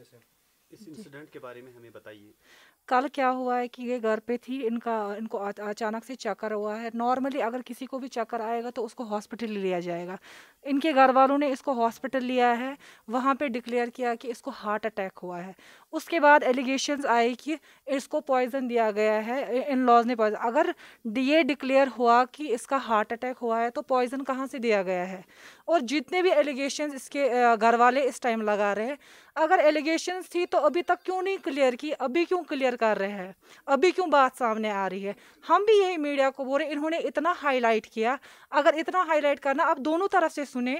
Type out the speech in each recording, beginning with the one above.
esa इस incident के बारे में हमें बताइए कल क्या हुआ है कि ये घर पे थी इनका इनको अचानक से चक्कर हुआ है नॉर्मली अगर किसी को भी चक्कर आएगा तो उसको हॉस्पिटल लिया जाएगा इनके घर वालों ने इसको हॉस्पिटल लिया है वहाँ पे डिक्लेयर किया कि इसको हार्ट अटैक हुआ है उसके बाद एलिगेशंस आए कि इसको पॉइजन दिया गया है इन लॉज ने पॉइजन अगर ये डिक्लेयर हुआ कि इसका हार्ट अटैक हुआ है तो पॉइजन कहाँ से दिया गया है और जितने भी एलिगेशन इसके घर वाले इस टाइम लगा रहे हैं अगर एलिगेशन थी तो तो अभी तक क्यों नहीं क्लियर की अभी क्यों क्लियर कर रहे हैं अभी क्यों बात सामने आ रही है हम भी यही मीडिया को बोल रहे इन्होंने इतना हाईलाइट किया अगर इतना हाईलाइट करना आप दोनों तरफ से सुने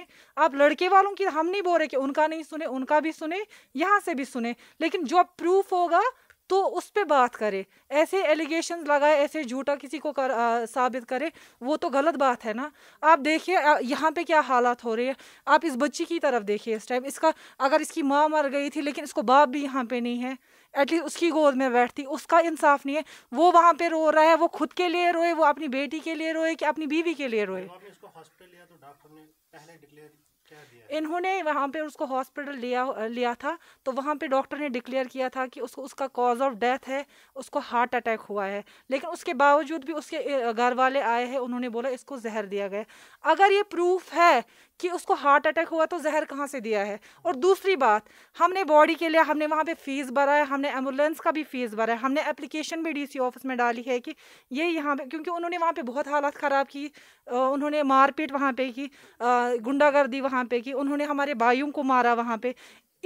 आप लड़के वालों की हम नहीं बोल रहे कि उनका नहीं सुने उनका भी सुने यहाँ से भी सुने लेकिन जो प्रूफ होगा तो उस पर बात करे ऐसे एलिगेशन लगाए ऐसे झूठा किसी को कर, आ, साबित करे वो तो गलत बात है ना आप देखिए यहाँ पे क्या हालात हो रहे हैं आप इस बच्ची की तरफ देखिए इस टाइम इसका अगर इसकी माँ मर गई थी लेकिन इसको बाप भी यहाँ पे नहीं है एटलीस्ट उसकी गोद में बैठती उसका इंसाफ नहीं है वो वहाँ पे रो रहा है वो खुद के लिए रोए वो अपनी बेटी के लिए रोए कि अपनी बीवी के लिए रोए इन्होंने वहाँ पे उसको हॉस्पिटल लिया लिया था तो वहाँ पे डॉक्टर ने डिक्लेयर किया था कि उसको उसका कॉज ऑफ डेथ है उसको हार्ट अटैक हुआ है लेकिन उसके बावजूद भी उसके घर वाले आए हैं उन्होंने बोला इसको जहर दिया गया अगर ये प्रूफ है कि उसको हार्ट अटैक हुआ तो जहर कहाँ से दिया है और दूसरी बात हमने बॉडी के लिए हमने वहाँ पे फ़ीस भरा है हमने एम्बुलेंस का भी फ़ीस भरा है हमने एप्लीकेशन भी डीसी ऑफिस में डाली है कि ये यहाँ पे क्योंकि उन्होंने वहाँ पे बहुत हालत ख़राब की उन्होंने मारपीट वहाँ पे की गुंडागर्दी वहाँ वहाँ पे कि उन्होंने हमारे भाइयों को मारा वहाँ पे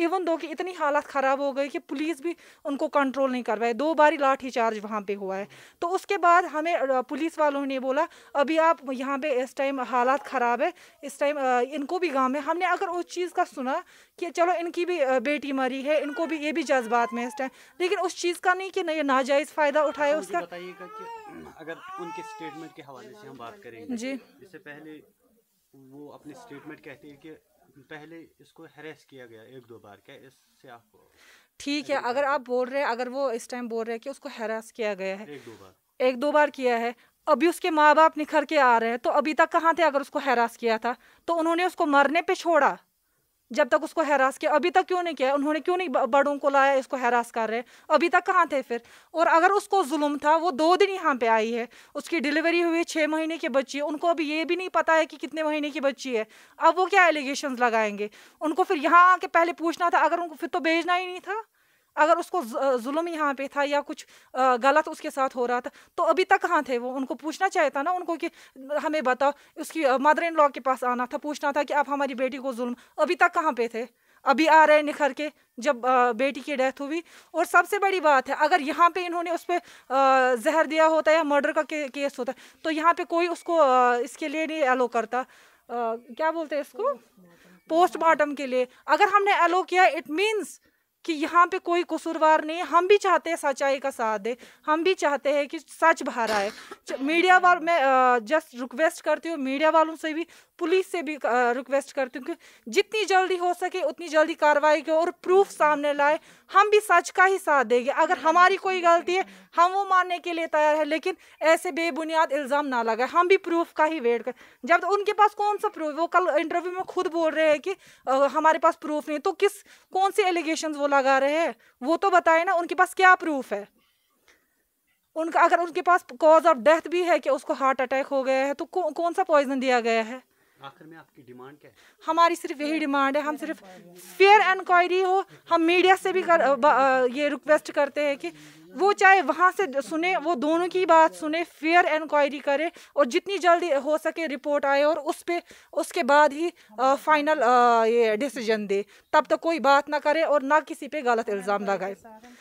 इवन दो कि इतनी हालत ख़राब हो गई कि पुलिस भी उनको कंट्रोल नहीं कर पाए दो बारी लाठी चार्ज वहाँ पे हुआ है तो उसके बाद हमें पुलिस वालों ने बोला अभी आप यहाँ पे इस टाइम हालात ख़राब है इस टाइम इनको भी गाँव में हमने अगर उस चीज़ का सुना कि चलो इनकी भी बेटी मरी है इनको भी ये भी जज्बात में इस टाइम लेकिन उस चीज़ का नहीं कि नहीं नाजायज़ फ़ायदा उठाए उसका अगर उनके स्टेटमेंट के हवाले से हम बात करें जी इससे पहले वो अपने स्टेटमेंट हाँ। कहती है कि पहले इसको हेरेस किया गया एक दो बार क्या इससे आप ठीक है अगर आप बोल रहे हैं अगर वो इस टाइम बोल रहे हैं कि उसको हेरास किया गया है एक दो बार एक दो बार किया है अभी उसके माँ बाप निखर के आ रहे हैं तो अभी तक कहाँ थे अगर उसको हैरास किया था तो उन्होंने उसको मरने पे छोड़ा जब तक उसको हैरास किया अभी तक क्यों नहीं किया उन्होंने क्यों नहीं बड़ों को लाया इसको हैरास कर रहे अभी तक कहाँ थे फिर और अगर उसको जुल्म था वो दो दिन यहाँ पे आई है उसकी डिलीवरी हुई छः महीने की बच्ची है उनको अभी ये भी नहीं पता है कि कितने महीने की बच्ची है अब वो क्या एलिगेशन लगाएंगे उनको फिर यहाँ आके पहले पूछना था अगर उनको फिर तो भेजना ही नहीं था अगर उसको जुल्म यहाँ पे था या कुछ गलत उसके साथ हो रहा था तो अभी तक कहाँ थे वो उनको पूछना चाहिए था ना उनको कि हमें बताओ उसकी मदर इन लॉ के पास आना था पूछना था कि आप हमारी बेटी को जुल्म अभी तक कहाँ पे थे अभी आ रहे निखर के जब बेटी की डेथ हुई और सबसे बड़ी बात है अगर यहाँ पे इन्होंने उस पर जहर दिया होता या मर्डर का के, केस होता तो यहाँ पे कोई उसको इसके लिए नहीं एलो करता क्या बोलते हैं इसको पोस्टमार्टम के लिए अगर हमने एलो किया इट मीन्स कि यहाँ पे कोई कसूरवार नहीं है हम भी चाहते हैं सच्चाई का साथ दे हम भी चाहते हैं कि सच बाहर आए मीडिया वाल मैं जस्ट रिक्वेस्ट करती हूँ मीडिया वालों से भी पुलिस से भी रिक्वेस्ट करती हूँ कि जितनी जल्दी हो सके उतनी जल्दी कार्रवाई करो और प्रूफ सामने लाए हम भी सच का ही साथ देंगे अगर हमारी कोई गलती है हम वो मानने के लिए तैयार है लेकिन ऐसे बेबुनियाद इल्ज़ाम ना लगाए हम भी प्रूफ का ही वेट करें जब तो उनके पास कौन सा प्रूफ वो कल इंटरव्यू में खुद बोल रहे हैं कि हमारे पास प्रूफ नहीं तो किस कौन से एलिगेशन वो लगा रहे हैं वो तो बताए ना उनके पास क्या प्रूफ है उनका अगर उनके पास कॉज ऑफ डेथ भी है कि उसको हार्ट अटैक हो गया है तो कौ, कौन सा पॉइजन दिया गया है आखिर में आपकी डिमांड क्या है हमारी सिर्फ यही डिमांड है हम सिर्फ फेयर इंक्वायरी हो हम मीडिया से भी कर, ये रिक्वेस्ट करते हैं कि वो चाहे वहाँ से सुने वो दोनों की बात सुने फेयर इंक्वायरी करे और जितनी जल्दी हो सके रिपोर्ट आए और उस पर उसके बाद ही आ, फाइनल आ, ये डिसीजन दे तब तक तो कोई बात ना करे और ना किसी पे गलत इल्ज़ाम लगाए